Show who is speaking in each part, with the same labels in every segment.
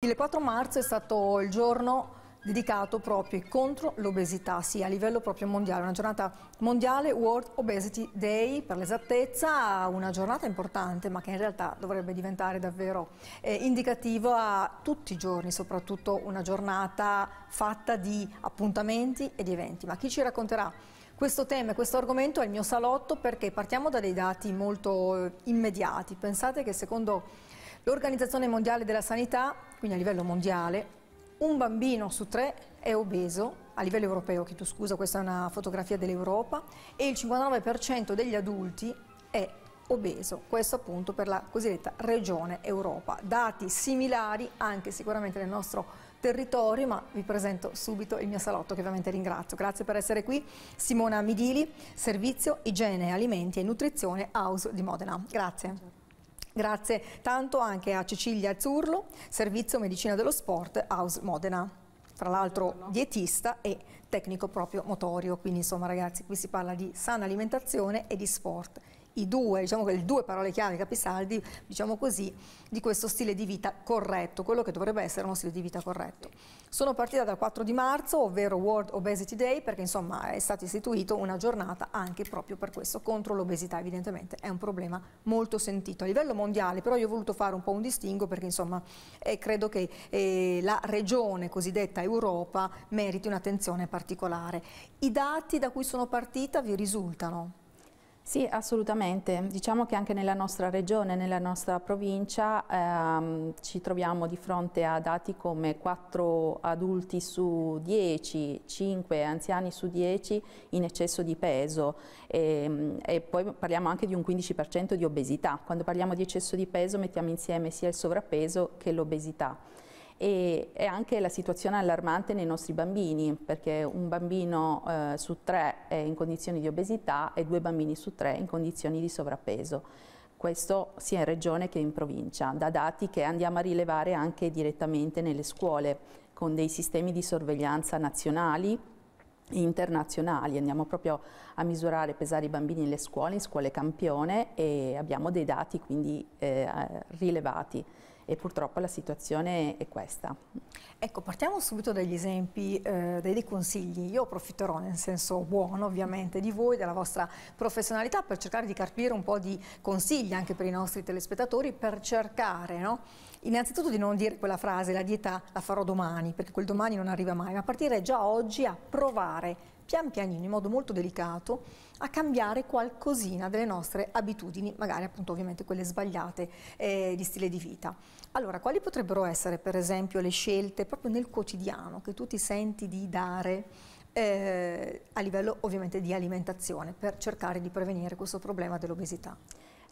Speaker 1: Il 4 marzo è stato il giorno dedicato proprio contro l'obesità, sì, a livello proprio mondiale, una giornata mondiale, World Obesity Day per l'esattezza, una giornata importante ma che in realtà dovrebbe diventare davvero eh, a tutti i giorni, soprattutto una giornata fatta di appuntamenti e di eventi. Ma chi ci racconterà questo tema e questo argomento è il mio salotto perché partiamo da dei dati molto eh, immediati. Pensate che secondo L'Organizzazione Mondiale della Sanità, quindi a livello mondiale, un bambino su tre è obeso, a livello europeo, chiedo scusa, questa è una fotografia dell'Europa, e il 59% degli adulti è obeso, questo appunto per la cosiddetta regione Europa. Dati similari anche sicuramente nel nostro territorio, ma vi presento subito il mio salotto che ovviamente ringrazio. Grazie per essere qui. Simona Midili, Servizio Igiene, Alimenti e Nutrizione House di Modena. Grazie. Grazie tanto anche a Cecilia Zurlo, Servizio Medicina dello Sport, House Modena. Tra l'altro dietista e tecnico proprio motorio, quindi insomma ragazzi qui si parla di sana alimentazione e di sport i due, diciamo che le due parole chiave, capisaldi, diciamo così, di questo stile di vita corretto, quello che dovrebbe essere uno stile di vita corretto. Sono partita dal 4 di marzo, ovvero World Obesity Day, perché insomma è stata istituita una giornata anche proprio per questo, contro l'obesità evidentemente è un problema molto sentito a livello mondiale, però io ho voluto fare un po' un distingo perché insomma eh, credo che eh, la regione cosiddetta Europa meriti un'attenzione particolare. I dati da cui sono partita vi risultano? Sì, assolutamente. Diciamo che
Speaker 2: anche nella nostra regione, nella nostra provincia, ehm, ci troviamo di fronte a dati come 4 adulti su 10, 5 anziani su 10 in eccesso di peso e, ehm, e poi parliamo anche di un 15% di obesità. Quando parliamo di eccesso di peso mettiamo insieme sia il sovrappeso che l'obesità e è anche la situazione allarmante nei nostri bambini, perché un bambino eh, su tre è in condizioni di obesità e due bambini su tre in condizioni di sovrappeso. Questo sia in regione che in provincia, da dati che andiamo a rilevare anche direttamente nelle scuole, con dei sistemi di sorveglianza nazionali e internazionali, andiamo proprio a misurare, e pesare i bambini nelle scuole, in scuole campione e abbiamo dei dati quindi eh, rilevati e purtroppo la situazione è questa.
Speaker 1: Ecco, partiamo subito dagli esempi, eh, dei consigli. Io approfitterò nel senso buono ovviamente di voi, della vostra professionalità per cercare di carpire un po' di consigli anche per i nostri telespettatori per cercare, no? Innanzitutto di non dire quella frase la dieta la farò domani, perché quel domani non arriva mai, ma partire già oggi a provare pian pianino, in modo molto delicato, a cambiare qualcosina delle nostre abitudini, magari appunto ovviamente quelle sbagliate eh, di stile di vita. Allora, quali potrebbero essere per esempio le scelte proprio nel quotidiano che tu ti senti di dare eh, a livello ovviamente di alimentazione per cercare di prevenire questo problema dell'obesità?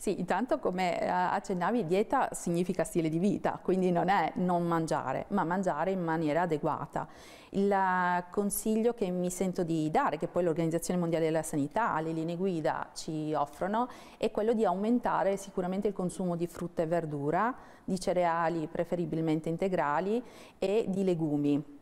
Speaker 2: Sì, intanto come eh, accennavi dieta significa stile di vita, quindi non è non mangiare, ma mangiare in maniera adeguata. Il eh, consiglio che mi sento di dare, che poi l'Organizzazione Mondiale della Sanità, le linee guida ci offrono, è quello di aumentare sicuramente il consumo di frutta e verdura, di cereali preferibilmente integrali e di legumi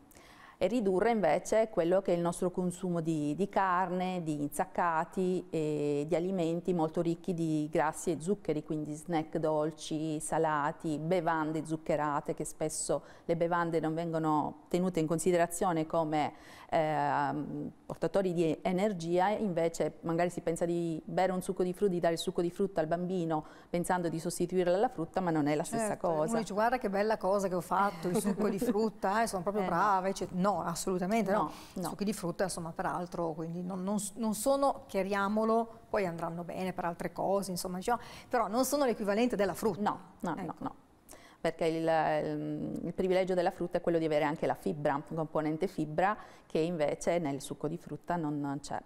Speaker 2: e ridurre invece quello che è il nostro consumo di, di carne, di insaccati e di alimenti molto ricchi di grassi e zuccheri, quindi snack dolci, salati, bevande zuccherate che spesso le bevande non vengono tenute in considerazione come eh, portatori di energia, invece magari si pensa di bere un succo di frutta, di dare il succo di frutta al bambino pensando di sostituirla alla frutta, ma non è la certo, stessa cosa. Uno dice
Speaker 1: guarda che bella cosa che ho fatto, il succo di frutta, eh, sono proprio eh, brava, eccetera. No, assolutamente no. no. Succhi di frutta, insomma, peraltro, quindi non, non, non, sono, chiariamolo, poi andranno bene per altre cose, insomma, diciamo, però non sono l'equivalente della frutta. No, no, ecco. no, no perché il, il, privilegio
Speaker 2: della frutta è quello di avere anche la fibra, un componente fibra che invece nel succo di frutta non c'è.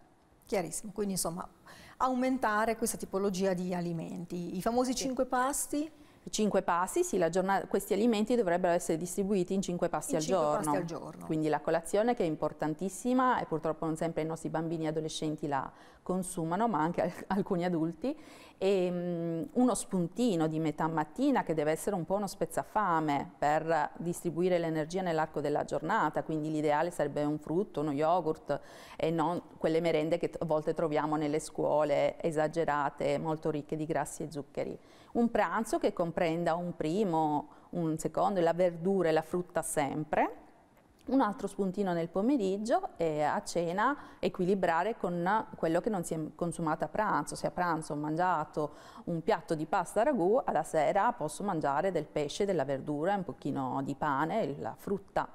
Speaker 2: Chiarissimo,
Speaker 1: quindi insomma aumentare questa tipologia di alimenti.
Speaker 2: I famosi sì. cinque pasti? 5 passi, sì, giornata, questi alimenti dovrebbero essere distribuiti in 5 passi, al, 5 giorno. passi al giorno. Quindi la colazione che è importantissima e purtroppo non sempre i nostri bambini e adolescenti la consumano, ma anche alcuni adulti e um, uno spuntino di metà mattina che deve essere un po' uno spezzafame per distribuire l'energia nell'arco della giornata, quindi l'ideale sarebbe un frutto, uno yogurt e non quelle merende che a volte troviamo nelle scuole esagerate, molto ricche di grassi e zuccheri. Un pranzo che comprenda un primo, un secondo, la verdura e la frutta sempre un altro spuntino nel pomeriggio e eh, a cena equilibrare con quello che non si è consumato a pranzo. Se a pranzo ho mangiato un piatto di pasta ragù, alla sera posso mangiare del pesce, della verdura, un pochino di pane, la frutta.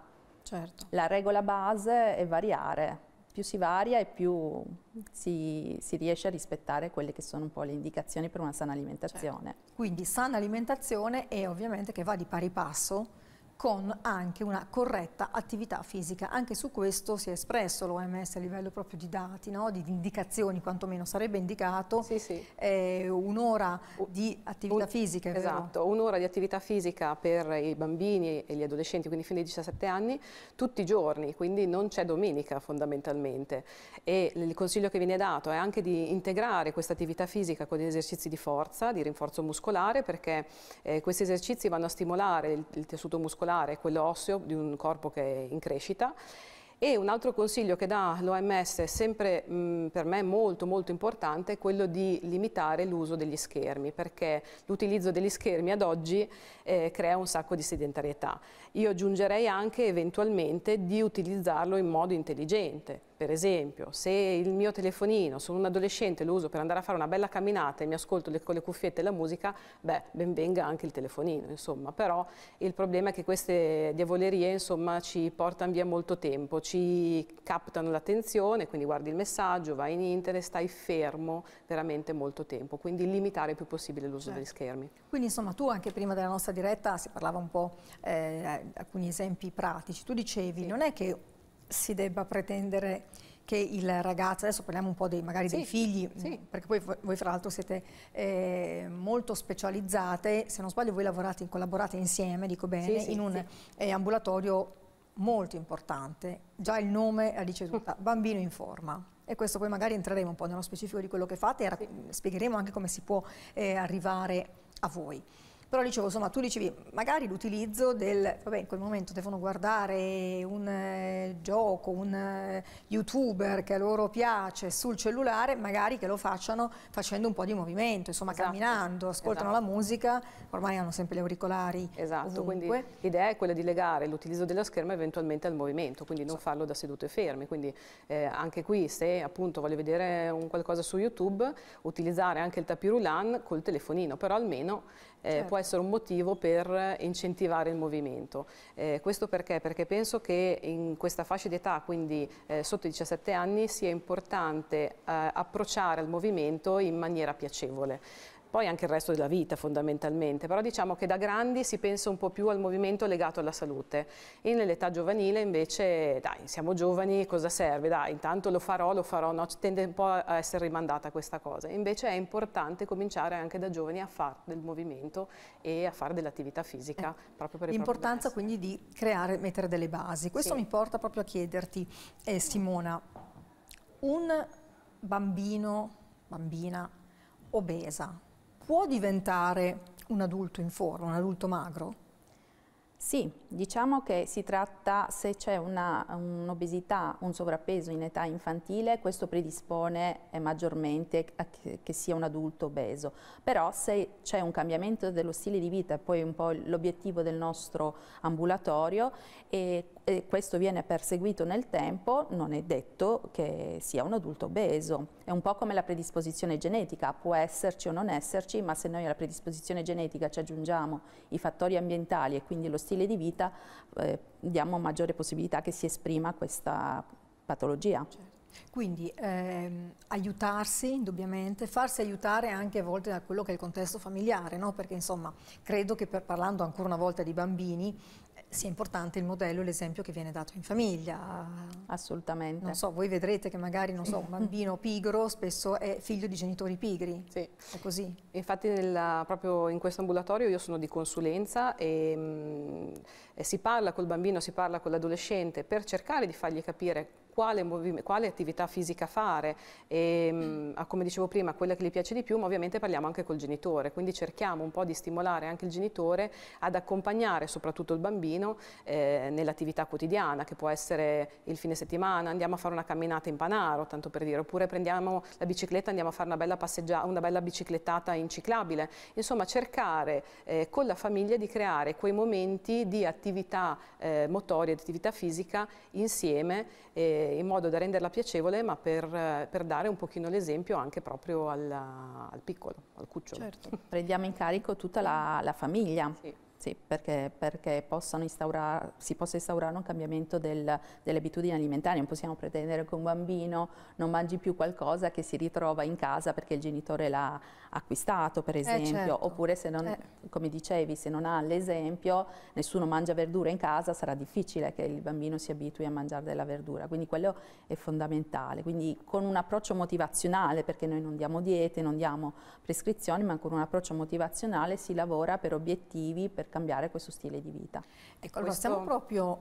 Speaker 2: Certo. La regola base è variare. Più si varia e più si, si, riesce a rispettare quelle che sono un po' le indicazioni per una sana
Speaker 1: alimentazione. Certo. Quindi sana alimentazione e ovviamente che va di pari passo con anche una corretta attività fisica. Anche su questo si è espresso l'OMS a livello proprio di dati, no? di, indicazioni quantomeno. Sarebbe indicato sì, sì. Eh, un'ora di attività un, fisica. Esatto,
Speaker 3: un'ora di attività fisica per i bambini e gli adolescenti, quindi fino ai 17 anni, tutti i giorni, quindi non c'è domenica fondamentalmente. E il consiglio che viene dato è anche di integrare questa attività fisica con gli esercizi di forza, di rinforzo muscolare, perché eh, questi esercizi vanno a stimolare il, il tessuto muscolare muscolare quello osseo di un corpo che è in crescita. E un altro consiglio che dà l'OMS, sempre mh, per me molto molto importante, è quello di limitare l'uso degli schermi, perché l'utilizzo degli schermi ad oggi eh, crea un sacco di sedentarietà. Io aggiungerei anche eventualmente di utilizzarlo in modo intelligente. Per esempio, se il mio telefonino, sono un adolescente, lo uso per andare a fare una bella camminata e mi ascolto le, con le cuffiette e la musica, beh, ben venga anche il telefonino, insomma. Però il problema è che queste diavolerie, insomma, ci portano via molto tempo, ci captano l'attenzione, quindi guardi il messaggio, vai in internet, stai fermo veramente molto tempo. Quindi limitare il più possibile l'uso certo. degli schermi.
Speaker 1: Quindi, insomma, tu anche prima della nostra diretta si parlava un po' eh, alcuni esempi pratici. Tu dicevi, non è che si debba pretendere che il ragazzo, adesso parliamo un po' dei, magari sì, dei figli, sì. Mm, perché poi voi fra l'altro siete eh, molto specializzate, se non sbaglio voi lavorate, collaborate insieme, dico bene, sì, in un eh, ambulatorio molto importante, già il nome la dice tutta, bambino in forma. E questo poi magari entreremo un po' nello specifico di quello che fate e spiegheremo anche come si può eh, arrivare a voi. Però dicevo, insomma, tu dicevi, magari l'utilizzo del, vabbè, in quel momento devono guardare un eh, gioco, un eh, youtuber che a loro piace sul cellulare, magari che lo facciano facendo un po' di movimento, insomma, esatto. camminando, ascoltano esatto. la musica, ormai hanno sempre gli auricolari. Esatto, ovunque. quindi l'idea è quella di legare
Speaker 3: l'utilizzo della scherma eventualmente al movimento, quindi non esatto. farlo da sedute ferme. Quindi eh, anche qui, se appunto voglio vedere qualcosa su YouTube, utilizzare anche il tapirulan col telefonino, però almeno eh, certo. può essere un motivo per incentivare il movimento. Eh, questo perché? Perché penso che in questa fascia di età, quindi eh, sotto i 17 anni, sia importante eh, approcciare al movimento in maniera piacevole poi anche il resto della vita fondamentalmente, però diciamo che da grandi si pensa un po' più al movimento legato alla salute e nell'età giovanile invece dai siamo giovani cosa serve? Dai intanto lo farò, lo farò, no? tende un po' a essere rimandata questa cosa, invece è importante cominciare anche da giovani a fare del movimento e a fare dell'attività fisica eh, proprio per L'importanza
Speaker 1: quindi di creare, mettere delle basi, questo sì. mi porta proprio a chiederti eh, Simona, un bambino, bambina obesa può diventare un adulto in forma, un adulto magro? Sì, Diciamo
Speaker 2: che si tratta, se c'è un'obesità, un, un sovrappeso in età infantile, questo predispone eh, maggiormente a che, che sia un adulto obeso. Però se c'è un cambiamento dello stile di vita, poi un po' l'obiettivo del nostro ambulatorio, e, e questo viene perseguito nel tempo, non è detto che sia un adulto obeso. È un po' come la predisposizione genetica, può esserci o non esserci, ma se noi alla predisposizione genetica ci aggiungiamo i fattori ambientali e quindi lo stile di vita, vita eh, diamo maggiore possibilità che si esprima questa patologia. Certo.
Speaker 1: Quindi ehm, aiutarsi indubbiamente, farsi aiutare anche a volte da quello che è il contesto familiare, no? perché insomma credo che per, parlando ancora una volta di bambini eh, sia importante il modello e l'esempio che viene dato in famiglia. Assolutamente. Non so, voi vedrete che magari so, un bambino pigro spesso è figlio di genitori pigri. Sì. È così. Infatti nella,
Speaker 3: proprio in questo ambulatorio io sono di consulenza e mh, mm, si parla col bambino, si parla con l'adolescente per cercare di fargli capire quale, quale attività fisica fare, e, ehm, mm. come dicevo prima quella che gli piace di più, ma ovviamente parliamo anche col genitore, quindi cerchiamo un po' di stimolare anche il genitore ad accompagnare soprattutto il bambino eh, nell'attività quotidiana, che può essere il fine settimana, andiamo a fare una camminata in panaro, tanto per dire, oppure prendiamo la bicicletta e andiamo a fare una bella, una bella biciclettata in ciclabile, insomma cercare eh, con la famiglia di creare quei momenti di attività eh, motoria, di attività fisica insieme eh, in modo da renderla piacevole ma per, eh, per dare un pochino l'esempio anche proprio alla, al piccolo, al cucciolo.
Speaker 1: Certo,
Speaker 2: prendiamo in carico tutta la, la famiglia. Sì. Sì, perché, perché si possa instaurare un cambiamento del, delle abitudini alimentari, non possiamo pretendere che un bambino non mangi più qualcosa che si ritrova in casa perché il genitore l'ha acquistato per eh, esempio, eh certo. oppure se non, eh. come dicevi, se non ha l'esempio nessuno mangia verdura in casa sarà difficile che il bambino si abitui a mangiare della verdura, quindi quello è fondamentale, quindi con un approccio motivazionale perché noi non diamo diete, non diamo prescrizioni, ma con un approccio motivazionale si lavora per obiettivi, per per cambiare questo stile di vita. Ecco, allora questo, proprio,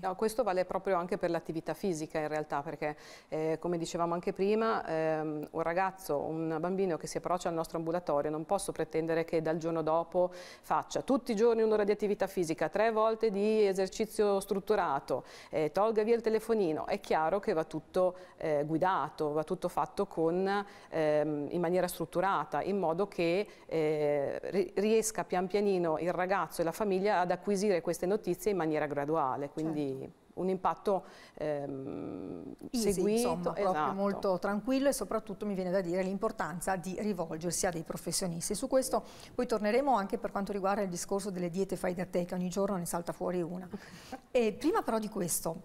Speaker 2: no, questo vale proprio anche per l'attività fisica in realtà, perché eh, come dicevamo
Speaker 3: anche prima, ehm, un ragazzo, un bambino che si approccia al nostro ambulatorio, non posso pretendere che dal giorno dopo faccia tutti i giorni un'ora di attività fisica, tre volte di esercizio strutturato, eh, tolga via il telefonino. È chiaro che va tutto eh, guidato, va tutto fatto con, ehm, in maniera strutturata, in modo che eh, riesca pian pianino il ragazzo ragazzo e la famiglia ad acquisire queste notizie in maniera graduale, quindi certo. un impatto ehm, Easy, seguito. Insomma, esatto. molto
Speaker 1: tranquillo e soprattutto mi viene da dire l'importanza di rivolgersi a dei professionisti. Su questo poi torneremo anche per quanto riguarda il discorso delle diete fai da te, che ogni giorno ne salta fuori una. E prima però di questo,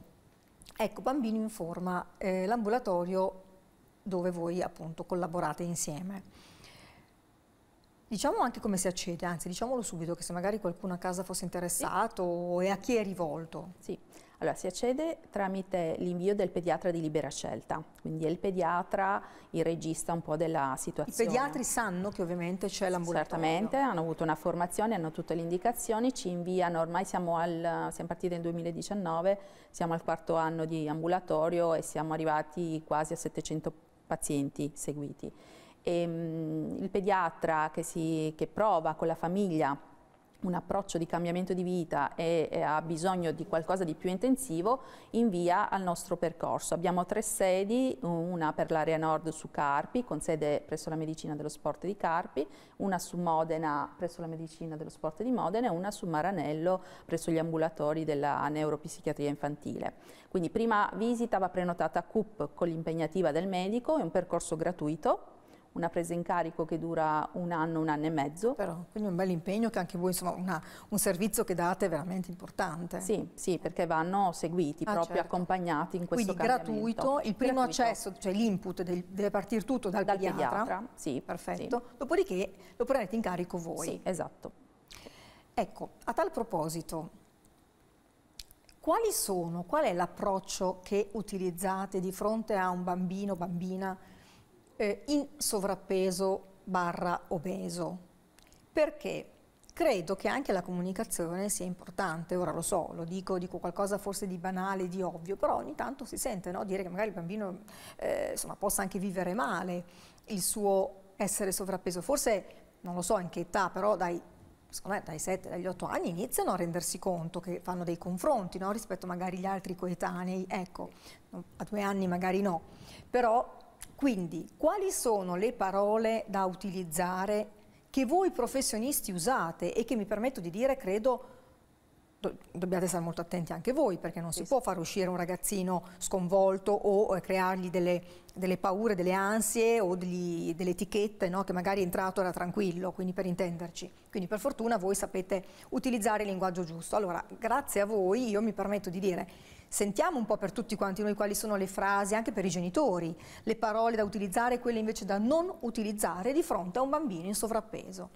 Speaker 1: ecco, Bambino in Forma, eh, l'ambulatorio dove voi appunto collaborate insieme. Diciamo anche come si accede, anzi diciamolo subito che se magari qualcuno a casa fosse interessato sì. e a chi è rivolto. Sì, allora si accede tramite l'invio del pediatra di libera scelta, quindi è il
Speaker 2: pediatra il regista un po' della situazione. I pediatri sanno che ovviamente c'è l'ambulatorio. Certamente, hanno avuto una formazione, hanno tutte le indicazioni, ci inviano, ormai siamo, al, siamo partiti nel 2019, siamo al quarto anno di ambulatorio e siamo arrivati quasi a 700 pazienti seguiti. E, ehm, mh, il pediatra che, si, che prova con la famiglia un approccio di cambiamento di vita e, e, ha bisogno di qualcosa di più intensivo, invia al nostro percorso. Abbiamo tre sedi, una per l'area nord su Carpi, con sede presso la Medicina dello Sport di Carpi, una su Modena presso la Medicina dello Sport di Modena e una su Maranello presso gli ambulatori della neuropsichiatria infantile. Quindi prima visita va prenotata a CUP con l'impegnativa del medico, è un percorso gratuito una presa in carico che dura un anno, un anno e mezzo.
Speaker 1: Però, quindi un bel impegno che anche voi, insomma, una, un servizio che date è veramente importante. Sì,
Speaker 2: sì, perché vanno seguiti, ah, proprio certo.
Speaker 1: accompagnati in questo quindi, Quindi gratuito, il primo gratuito. accesso, cioè l'input deve partire tutto dal, dal pediatra. pediatra.
Speaker 2: Sì, perfetto.
Speaker 1: Sì. Dopodiché lo prendete in carico voi. Sì, esatto. Ecco, a tal proposito, quali sono, qual è l'approccio che utilizzate di fronte a un bambino o bambina eh, in sovrappeso barra obeso. Perché? Credo che anche la comunicazione sia importante, ora lo so, lo dico, dico qualcosa forse di banale, di ovvio, però ogni tanto si sente no? dire che magari il bambino eh, insomma, possa anche vivere male il suo essere sovrappeso, forse non lo so in che età, però dai, me, dai 7, dagli 8 anni iniziano a rendersi conto che fanno dei confronti no? rispetto magari agli altri coetanei, ecco, a due anni magari no, però quindi, quali sono le parole da utilizzare che voi professionisti usate e che mi permetto di dire, credo, do, dobbiate stare molto attenti anche voi perché non si esatto. può far uscire un ragazzino sconvolto o eh, creargli delle, delle, paure, delle ansie o degli, delle etichette no? che magari è entrato era tranquillo, quindi per intenderci. Quindi per fortuna voi sapete utilizzare il linguaggio giusto. Allora, grazie a voi io mi permetto di dire sentiamo un po' per tutti quanti noi quali sono le frasi, anche per i genitori, le parole da utilizzare e quelle invece da non utilizzare di fronte a un bambino in sovrappeso.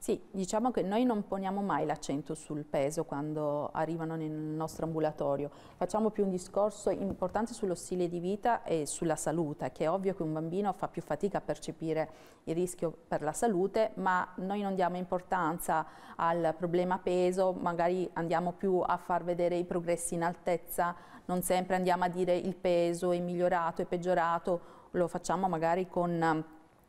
Speaker 2: Sì, diciamo che noi non poniamo mai l'accento sul peso quando arrivano nel nostro ambulatorio, facciamo più un discorso importante sullo stile di vita e sulla salute, che è ovvio che un bambino fa più fatica a percepire il rischio per la salute, ma noi non diamo importanza al problema peso, magari andiamo più a far vedere i progressi in altezza, non sempre andiamo a dire il peso è migliorato, è peggiorato, lo facciamo magari con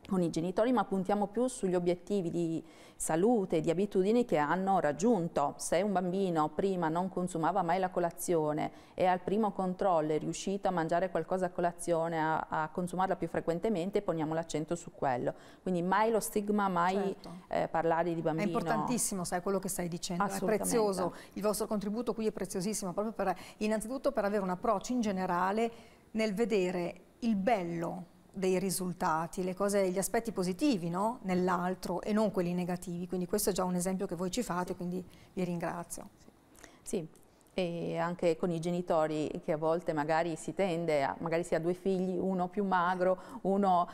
Speaker 2: con i genitori, ma puntiamo più sugli obiettivi di salute, di abitudini che hanno raggiunto. Se un bambino prima non consumava mai la colazione e al primo controllo è riuscito a mangiare qualcosa a colazione, a, a consumarla più frequentemente, poniamo l'accento su quello. Quindi mai lo stigma, mai certo. eh,
Speaker 1: parlare di bambino. È importantissimo, sai, quello che stai dicendo, è prezioso. Il vostro contributo qui è preziosissimo, proprio per, innanzitutto per avere un approccio in generale nel vedere il bello dei risultati, cose, gli aspetti positivi no? nell'altro e non quelli negativi, quindi questo è già un esempio che voi ci fate, quindi vi ringrazio. Sì, e
Speaker 2: anche con i genitori che a volte magari si tende, a, magari si ha due figli, uno più magro, uno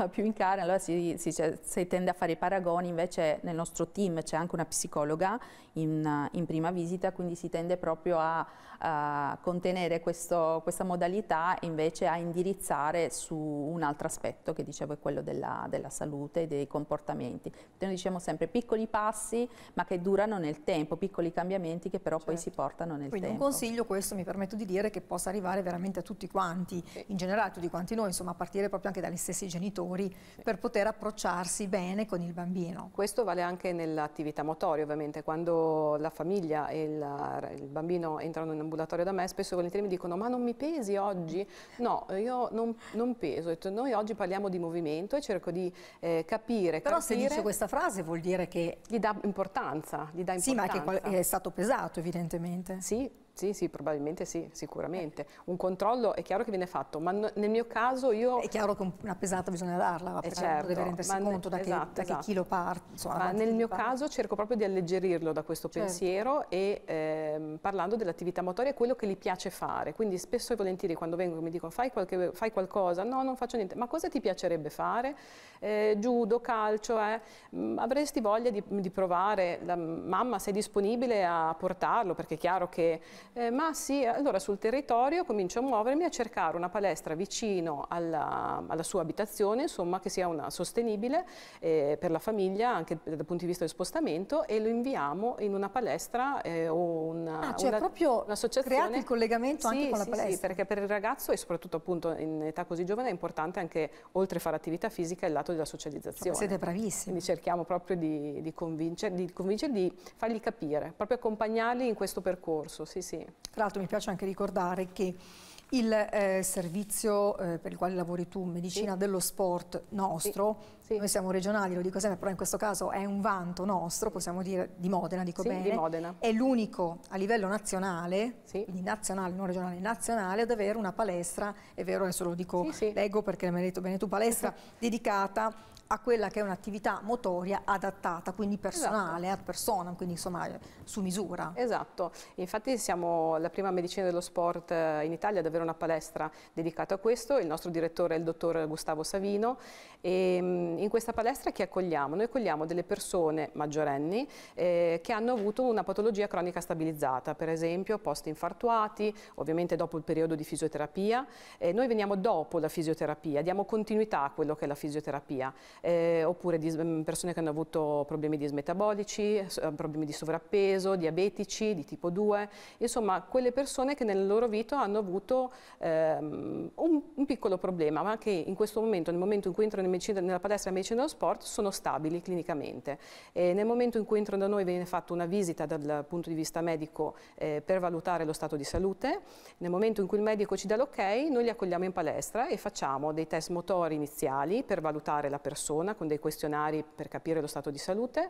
Speaker 2: uh, più in carne, allora si, si, si, tende a fare i paragoni, invece nel nostro team c'è anche una psicologa in, in, prima visita, quindi si tende proprio a, eh, contenere questo, questa modalità invece a indirizzare su un altro aspetto che dicevo è quello della, della salute e dei comportamenti. Noi diciamo sempre piccoli passi ma che durano nel tempo, piccoli cambiamenti che però certo. poi si certo. portano nel Quindi tempo. Quindi un
Speaker 1: consiglio questo mi permetto di dire che possa arrivare veramente a tutti quanti, sì. in generale a tutti quanti noi, insomma a partire proprio anche dagli stessi genitori sì. per poter approcciarsi bene con il bambino. Questo vale
Speaker 3: anche nell'attività motoria ovviamente, quando la famiglia e il, il bambino entrano in un ambulatorio da me, spesso e volentieri mi dicono ma non mi pesi oggi? No, io non, non peso. Noi oggi parliamo di movimento e cerco di eh, capire. Però capire, se dice questa frase vuol dire che... Gli dà importanza, gli dà importanza. Sì, ma
Speaker 1: che è stato pesato evidentemente. Sì,
Speaker 3: sì, sì, probabilmente sì, sicuramente. Eh. Un controllo è chiaro che viene fatto, ma no, nel mio caso io... È
Speaker 1: chiaro che una pesata bisogna darla, eh, perché certo, deve rendersi conto da, esatto, che, da esatto. che chilo parte. Insomma, ma nel
Speaker 3: mio parte. caso cerco proprio di alleggerirlo da questo certo. pensiero e ehm, parlando dell'attività motoria, quello che gli piace fare. Quindi spesso e volentieri quando vengo mi dicono fai, qualche, fai qualcosa, no, non faccio niente, ma cosa ti piacerebbe fare? Eh, judo, calcio, eh? Mm, avresti voglia di, di provare? La, mamma, sei disponibile a portarlo? Perché è chiaro che eh, ma sì, allora sul territorio comincio a muovermi a cercare una palestra vicino alla, alla sua abitazione, insomma che sia una sostenibile eh, per la famiglia anche dal punto di vista del spostamento e lo inviamo in una palestra eh, o una, ah, cioè una, proprio un'associazione. Create il
Speaker 1: collegamento sì, anche con sì, la palestra. Sì, perché
Speaker 3: per il ragazzo e soprattutto appunto in età così giovane è importante anche oltre a fare attività fisica il lato della socializzazione. Siete bravissimi. Quindi cerchiamo proprio di, di convincere, di, convincer, di fargli capire, proprio accompagnarli in questo percorso, sì sì.
Speaker 1: Tra l'altro mi piace anche ricordare che il eh, servizio eh, per il quale lavori tu, medicina sì. dello sport nostro, sì. Sì. noi siamo regionali, lo dico sempre, però in questo caso è un vanto nostro, possiamo dire di Modena, dico bene, di Modena. è l'unico a livello nazionale, quindi nazionale, non regionale, nazionale, ad avere una palestra, è vero adesso lo dico, leggo perché me l'hai detto bene tu, palestra dedicata a quella che è un'attività motoria adattata, quindi esatto. personale, esatto. ad persona, quindi insomma su misura. Esatto, infatti siamo
Speaker 3: la prima medicina dello sport eh, in Italia ad avere una palestra dedicata a questo, il nostro direttore è il dottor Gustavo Savino e ehm, in questa palestra che accogliamo? Noi accogliamo delle persone maggiorenni eh, che hanno avuto una patologia cronica stabilizzata, per esempio post infartuati, ovviamente dopo il periodo di fisioterapia, eh, noi veniamo dopo la fisioterapia, diamo continuità a quello che è la fisioterapia eh, oppure dis, mm, persone che hanno avuto problemi dismetabolici, eh, problemi di sovrappeso, diabetici di tipo 2, insomma quelle persone che nella loro vita hanno avuto ehm, un, un, piccolo problema, ma che in questo momento, nel momento in cui entrano in medicina, nella palestra di medicina dello sport, sono stabili clinicamente. E nel momento in cui entrano da noi viene fatta una visita dal punto di vista medico eh, per valutare lo stato di salute, nel momento in cui il medico ci dà l'ok, noi li accogliamo in palestra e facciamo dei test motori iniziali per valutare la persona, persona con dei questionari per capire lo stato di salute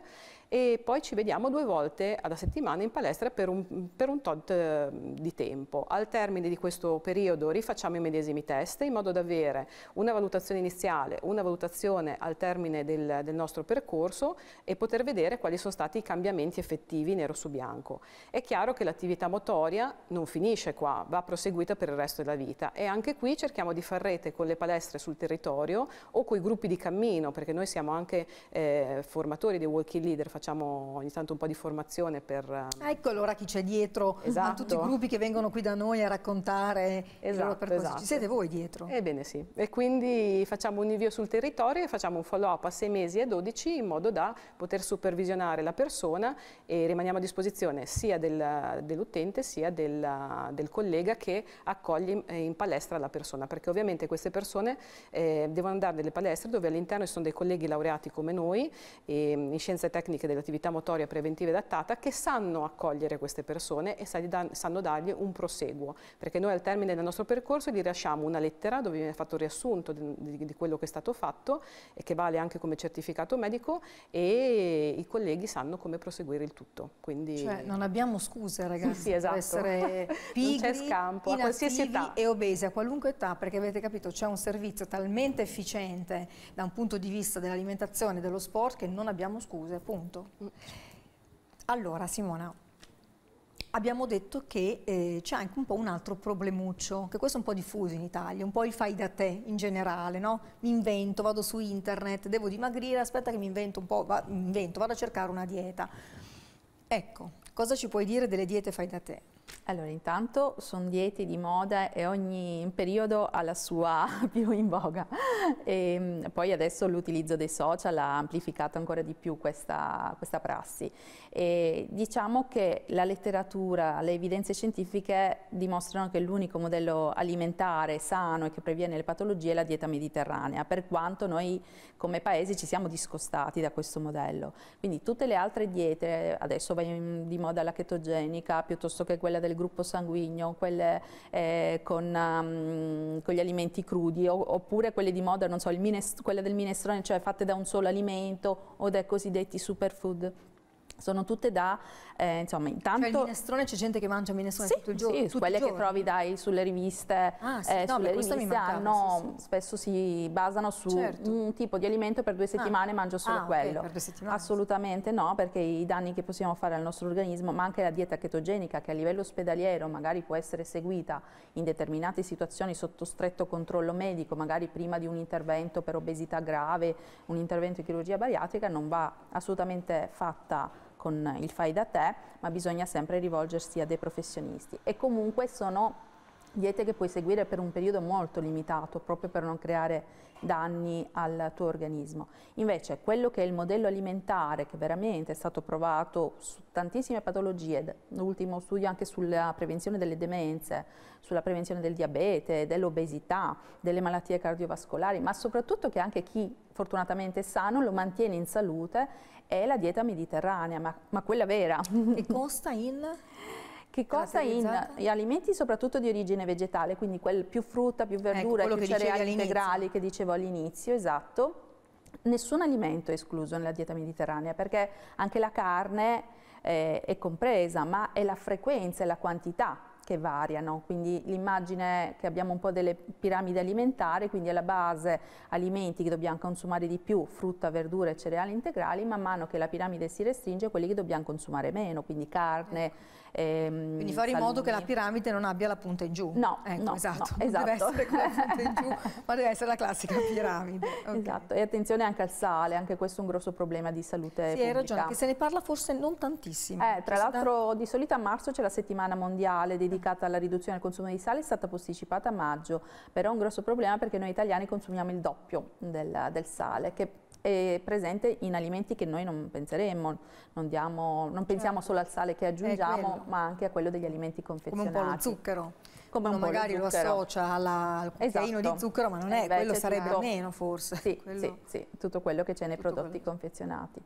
Speaker 3: e poi ci vediamo due volte alla settimana in palestra per un, per un tot ehm, di tempo. Al termine di questo periodo rifacciamo i medesimi test in modo da avere una valutazione iniziale, una valutazione al termine del, del nostro percorso e poter vedere quali sono stati i cambiamenti effettivi nero su bianco. È chiaro che l'attività motoria non finisce qua, va proseguita per il resto della vita e anche qui cerchiamo di far rete con le palestre sul territorio o con i gruppi di cammino, perché noi siamo anche eh, formatori dei walking leader, facciamo ogni tanto un po' di formazione per... Ehm,
Speaker 1: ecco allora chi c'è dietro esatto. a tutti i gruppi che vengono qui da noi a raccontare eh, esatto, esatto. Ci siete
Speaker 3: voi dietro? Ebbene sì,
Speaker 1: e quindi
Speaker 3: facciamo un invio sul territorio e facciamo un follow up a 6 mesi e 12 in modo da poter supervisionare la persona e rimaniamo a disposizione sia del, dell'utente sia del, del, collega che accoglie eh, in palestra la persona, perché ovviamente queste persone eh, devono andare nelle palestre dove all'interno ci sono dei colleghi laureati come noi e ehm, in scienze tecniche didattiche delle motoria preventiva e adattata che sanno accogliere queste persone e sanno dargli un proseguo, perché noi al termine del nostro percorso gli lasciamo una lettera dove viene fatto il riassunto di, quello che è stato fatto e che vale anche come certificato medico e i colleghi sanno come proseguire il tutto. Quindi... Cioè
Speaker 1: non abbiamo scuse ragazzi sì, esatto. per essere pigri, scampo, a qualsiasi età. e obesi a qualunque età perché avete capito c'è un servizio talmente efficiente da un punto di vista dell'alimentazione e dello sport che non abbiamo scuse, punto appunto. Allora Simona, abbiamo detto che eh, c'è anche un po' un altro problemuccio, che questo è un po' diffuso in Italia, un po' il fai da te in generale, no? Mi invento, vado su internet, devo dimagrire, aspetta che mi invento un po', va, invento, vado a cercare una dieta. Ecco, cosa ci puoi dire delle diete fai da te? Allora,
Speaker 2: intanto sono diete di moda e ogni periodo ha la sua più in voga. E, ehm, poi adesso l'utilizzo dei social ha amplificato ancora di più questa, questa prassi. E, diciamo che la letteratura, le evidenze scientifiche dimostrano che l'unico modello alimentare sano e che previene le patologie è la dieta mediterranea, per quanto noi come paese ci siamo discostati da questo modello. Quindi tutte le altre diete, adesso va di moda la chetogenica piuttosto che quella quella del gruppo sanguigno, quelle eh, con, um, con, gli alimenti crudi, oppure quelle di moda, non so, quelle del minestrone, cioè fatte da un solo alimento o dai cosiddetti superfood sono tutte da, eh, insomma, intanto... Cioè il minestrone c'è gente che mangia minestrone sì, tutto il giorno? Sì, tutto quelle che trovi dai, sulle riviste, ah, sì, eh, no, sulle riviste mancava, hanno, sì, spesso si basano su certo. un tipo di alimento per due ah. settimane ah. mangio solo ah, quello. Okay, Assolutamente no, perché i danni che possiamo fare al nostro organismo, ma anche la dieta chetogenica che a livello ospedaliero magari può essere seguita in determinate situazioni sotto stretto controllo medico, magari prima di un intervento per obesità grave, un intervento in chirurgia bariatrica, non va assolutamente fatta con il fai da te, ma bisogna sempre rivolgersi a dei professionisti. E comunque sono diete che puoi seguire per un periodo molto limitato, proprio per non creare danni al tuo organismo. Invece quello che è il modello alimentare, che veramente è stato provato su tantissime patologie, l'ultimo studio anche sulla prevenzione delle demenze, sulla prevenzione del diabete, dell'obesità, delle malattie cardiovascolari, ma soprattutto che anche chi fortunatamente è sano lo mantiene in salute, è la dieta mediterranea, ma, ma quella vera. Che
Speaker 1: costa in?
Speaker 2: che cosa in gli alimenti soprattutto di origine vegetale, quindi quel più frutta, più ecco, verdura, ecco, più cereali integrali che dicevo all'inizio, esatto. Nessun alimento è escluso nella dieta mediterranea perché anche la carne eh, è compresa, ma è la frequenza e la quantità che variano, quindi l'immagine che abbiamo un po' delle piramidi alimentari, quindi alla base alimenti che dobbiamo consumare di più, frutta, verdura e cereali integrali, man mano che la piramide si restringe quelli che dobbiamo consumare meno, quindi carne, ecco Ehm, Quindi fare in modo che la piramide non abbia la punta in giù. No, ecco, no esatto. No, esatto. esatto. deve essere quella punta
Speaker 1: in giù, ma deve essere la classica piramide.
Speaker 2: Okay. Esatto, e attenzione anche al sale, anche questo è un grosso problema di salute sì, pubblica. hai ragione, che se ne parla forse non tantissimo. Eh, tra l'altro da... di solito a marzo c'è la settimana mondiale dedicata alla riduzione del consumo di sale, è stata posticipata a maggio, però è un grosso problema perché noi italiani consumiamo il doppio del, del sale, che è presente in alimenti che noi non penseremmo, non, diamo, non pensiamo certo. solo al sale che aggiungiamo, ma anche a quello degli alimenti confezionati. Come un po' lo zucchero. Come Uno un magari lo associa alla, al cocaino esatto. di zucchero, ma non è, Invece eh, quello sarebbe tutto, meno forse. Sì, quello, sì, sì, tutto quello che c'è nei prodotti quello. confezionati.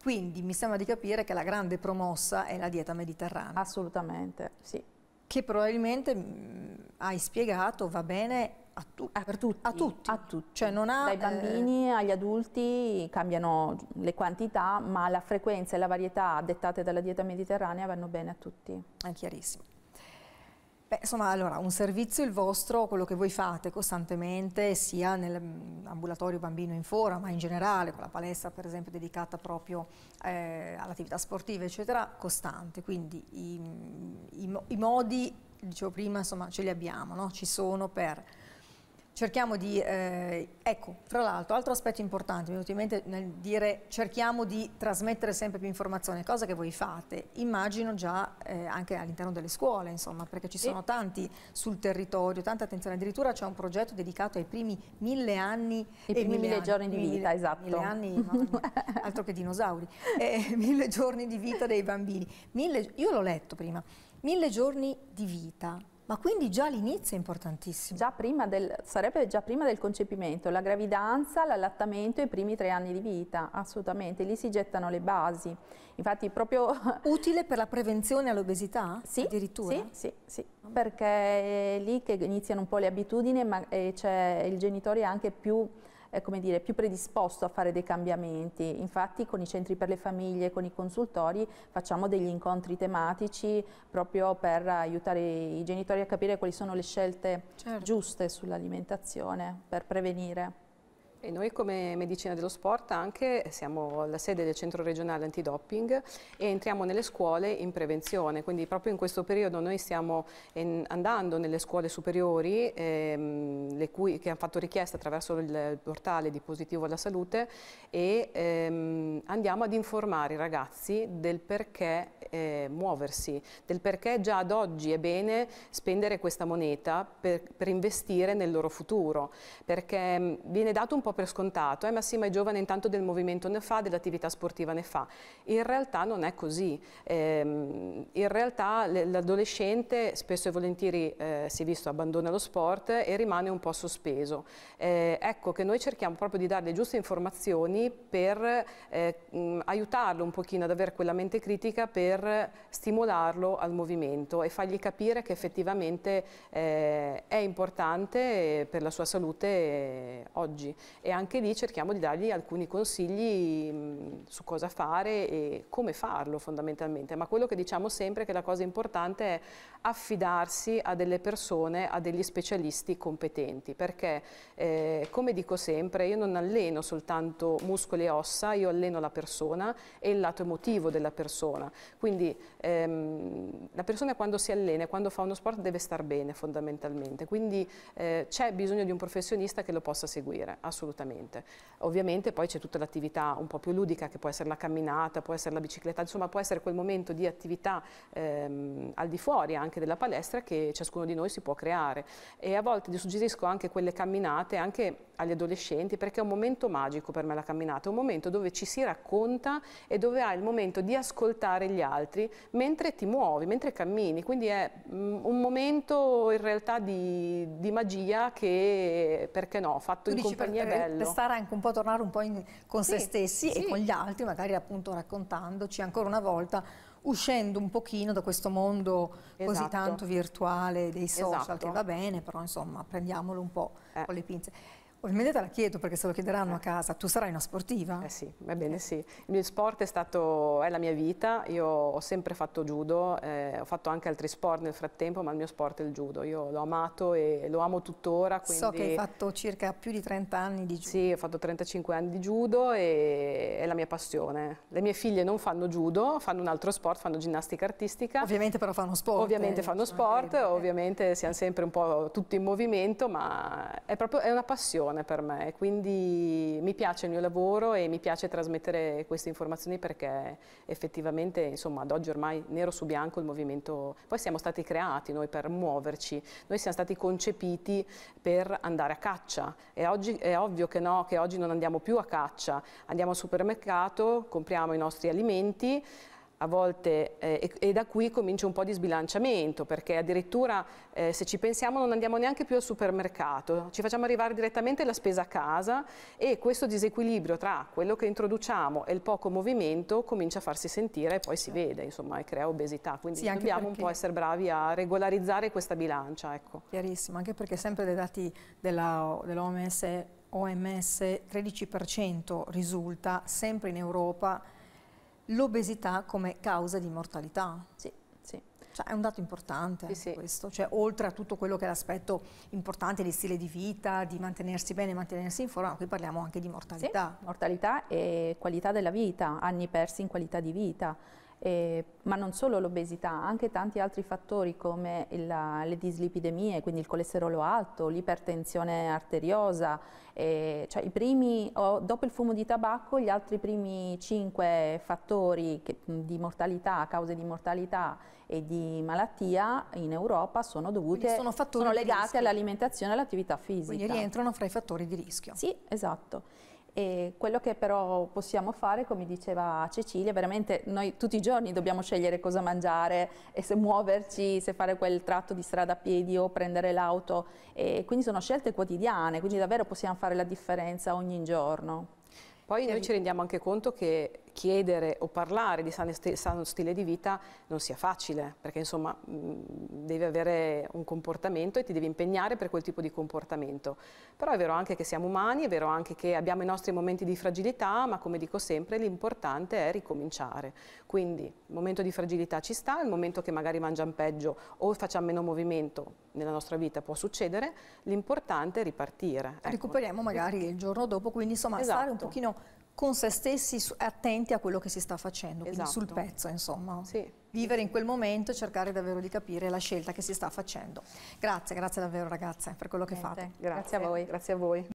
Speaker 1: Quindi mi sembra di capire che la grande promossa è la dieta mediterranea. Assolutamente, sì. Che probabilmente mh, mm, hai spiegato va bene a, tu a, per tutti, a
Speaker 2: tutti, a tutti. Cioè
Speaker 1: ha, dai eh, bambini
Speaker 2: eh... agli adulti cambiano le quantità, ma la frequenza e la varietà dettate dalla dieta mediterranea vanno bene a tutti. È chiarissimo.
Speaker 1: Beh, insomma, allora, un servizio il vostro, quello che voi fate costantemente, sia nell'ambulatorio mm, bambino in fora, ma in generale, con la palestra per esempio dedicata proprio eh, all'attività sportiva, eccetera, costante. Quindi i, i, i modi, dicevo prima, insomma, ce li abbiamo, no? ci sono per cerchiamo di, eh, ecco, tra l'altro, altro aspetto importante, mi è venuto in mente nel dire cerchiamo di trasmettere sempre più informazione, cosa che voi fate, immagino già eh, anche all'interno delle scuole, insomma, perché ci sono tanti sul territorio, tanta attenzione, addirittura c'è un progetto dedicato ai primi mille anni i primi mille, mille anni, giorni di mille, vita, esatto. Mille anni, altro che dinosauri, eh, mille giorni di vita dei bambini. Mille, io l'ho letto prima, mille giorni di vita ma quindi già l'inizio è importantissimo. Già del, sarebbe già prima del
Speaker 2: concepimento, la gravidanza, l'allattamento e i primi tre anni di vita, assolutamente, lì si gettano le basi. Infatti proprio... Utile per la prevenzione all'obesità? Sì, addirittura? Sì, sì, sì, perché è lì che iniziano un po' le abitudini e, e eh, c'è il genitore anche più eh, come dire, più predisposto a fare dei cambiamenti. Infatti con i centri per le famiglie, con i consultori facciamo degli incontri tematici proprio per aiutare i genitori a capire quali sono le scelte certo. giuste sull'alimentazione per prevenire.
Speaker 3: E noi come Medicina dello Sport anche siamo la sede del centro regionale antidoping e entriamo nelle scuole in prevenzione, quindi proprio in questo periodo noi stiamo andando nelle scuole superiori ehm, cui, che hanno fatto richiesta attraverso il portale di Positivo alla Salute e ehm, andiamo ad informare i ragazzi del perché eh, muoversi, del perché già ad oggi è bene spendere questa moneta per, per investire nel loro futuro, perché viene dato un po' per scontato, eh, ma sì, ma i giovani intanto del movimento ne fa, dell'attività sportiva ne fa. In realtà non è così. Eh, in realtà l'adolescente spesso e volentieri, eh, si è visto, abbandona lo sport e rimane un po' sospeso. Eh, ecco che noi cerchiamo proprio di dare le giuste informazioni per eh, mh, aiutarlo un pochino ad avere quella mente critica per stimolarlo al movimento e fargli capire che effettivamente eh, è importante per la sua salute oggi e anche lì cerchiamo di dargli alcuni consigli mm, su cosa fare e come farlo fondamentalmente, ma quello che diciamo sempre è che la cosa importante è affidarsi a delle persone, a degli specialisti competenti, perché eh, come dico sempre io non alleno soltanto muscoli e ossa, io alleno la persona e il lato emotivo della persona, quindi ehm, la persona quando si allena, quando fa uno sport deve star bene fondamentalmente, quindi eh, c'è bisogno di un professionista che lo possa seguire, assolutamente. Ovviamente poi c'è tutta l'attività un po' più ludica che può essere la camminata, può essere la bicicletta, insomma può essere quel momento di attività ehm, al di fuori anche anche della palestra che ciascuno di noi si può creare e a volte gli suggerisco anche quelle camminate anche agli adolescenti perché è un momento magico per me la camminata, è un momento dove ci si racconta e dove hai il momento di ascoltare gli altri mentre ti muovi, mentre cammini, quindi è mm, un momento in realtà di, di magia che perché no, fatto tu in compagnia per, bello. Per stare
Speaker 1: anche un po', tornare un po' in, con sì, se stessi sì. e con gli altri magari appunto raccontandoci ancora una volta uscendo un pochino da questo mondo esatto. così tanto virtuale dei social, esatto. che va bene, però insomma prendiamolo un po' eh. con le pinze. Ovviamente te la chiedo perché se lo chiederanno a casa, tu sarai una sportiva? Eh sì, va bene sì. Il mio sport è
Speaker 3: stato, è la mia vita, io ho sempre fatto judo, eh, ho fatto anche altri sport nel frattempo, ma il mio sport è il judo, io l'ho amato e lo amo tuttora. Quindi... So che hai fatto
Speaker 1: circa più
Speaker 3: di 30 anni di judo. Sì, ho fatto 35 anni di judo e è la mia passione. Le mie figlie non fanno judo, fanno un altro sport, fanno ginnastica artistica. Ovviamente però fanno sport. Ovviamente eh, fanno sport, credo, eh. ovviamente siamo sempre un po' tutti in movimento, ma è proprio è una passione passione per me, quindi mi piace il mio lavoro e mi piace trasmettere queste informazioni perché effettivamente insomma, ad oggi ormai nero su bianco il movimento, poi siamo stati creati noi per muoverci, noi siamo stati concepiti per andare a caccia e oggi è ovvio che no, che oggi non andiamo più a caccia, andiamo al supermercato, compriamo i nostri alimenti, a volte eh, e, e, da qui comincia un po' di sbilanciamento perché addirittura eh, se ci pensiamo non andiamo neanche più al supermercato, ci facciamo arrivare direttamente la spesa a casa e questo disequilibrio tra quello che introduciamo e il poco movimento comincia a farsi sentire e poi si vede insomma e crea obesità, quindi sì, dobbiamo un po' essere bravi a
Speaker 1: regolarizzare questa bilancia. Ecco. Chiarissimo, anche perché sempre dei dati dell'OMS dell OMS 13% risulta sempre in Europa l'obesità come causa di mortalità. Sì, sì. Cioè, è un dato importante sì, sì. questo, cioè, oltre a tutto quello che è l'aspetto importante di stile di vita, di mantenersi bene, mantenersi in forma, qui parliamo anche di mortalità.
Speaker 2: Sì, mortalità e qualità della vita, anni persi in qualità di vita eh, ma non solo l'obesità, anche tanti altri fattori come la, le dislipidemie, quindi il colesterolo alto, l'ipertensione arteriosa, eh, cioè primi, oh, dopo il fumo di tabacco gli altri primi cinque fattori che, di mortalità, cause di mortalità e di malattia in Europa sono dovuti, sono, sono legati all'alimentazione e all'attività fisica. Quindi rientrano fra i fattori di rischio. Sì, esatto. E quello che però possiamo fare, come diceva Cecilia, veramente noi tutti i giorni dobbiamo scegliere cosa mangiare e se muoverci, se fare quel tratto di strada a piedi o prendere l'auto. E quindi sono scelte quotidiane, quindi davvero possiamo fare la differenza ogni giorno. Poi noi ci rendiamo anche conto che chiedere
Speaker 3: o parlare di sano, sti sano stile di vita non sia facile, perché insomma mh, devi avere un comportamento e ti devi impegnare per quel tipo di comportamento. Però è vero anche che siamo umani, è vero anche che abbiamo i nostri momenti di fragilità, ma come dico sempre l'importante è ricominciare. Quindi il momento di fragilità ci sta, il momento che magari mangiamo peggio o facciamo meno movimento nella nostra vita può succedere, l'importante è ripartire. Ecco.
Speaker 1: Recuperiamo magari il giorno dopo, quindi insomma esatto. stare un esatto. pochino con se stessi attenti a quello che si sta facendo, esatto. sul pezzo insomma. Sì. Vivere in quel momento e cercare davvero di capire la scelta che si sta facendo. Grazie, grazie davvero ragazze per quello che Niente. fate. Grazie. grazie a voi. Grazie a voi.